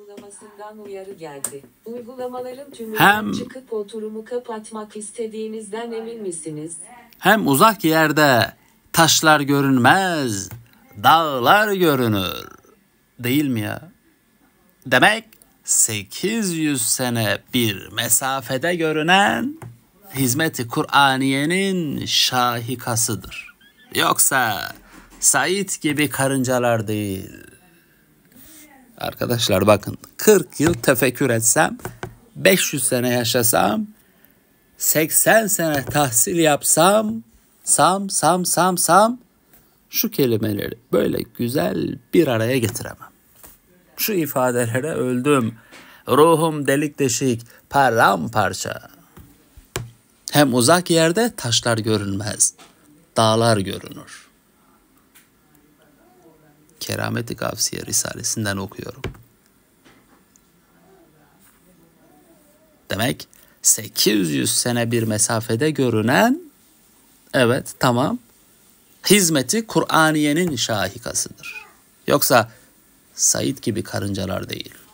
uygulamasından uyarı geldi. Uygulamaların tümü hem, çıkıp oturumu kapatmak istediğinizden emin misiniz? Hem uzak yerde taşlar görünmez, dağlar görünür. Değil mi ya? Demek 800 sene bir mesafede görünen hizmeti Kur'aniyenin şahikasıdır. Yoksa Said gibi karıncalar değil. Arkadaşlar bakın 40 yıl tefekkür etsem 500 sene yaşasam 80 sene tahsil yapsam sam sam sam sam şu kelimeleri böyle güzel bir araya getiremem. Şu ifadelere öldüm. Ruhum delik deşik, paramparça. Hem uzak yerde taşlar görünmez, dağlar görünür.'' Kerameti i Gavsiye Risalesinden okuyorum. Demek 800 sene bir mesafede görünen evet tamam hizmeti Kur'aniyenin şahikasıdır. Yoksa Said gibi karıncalar değil.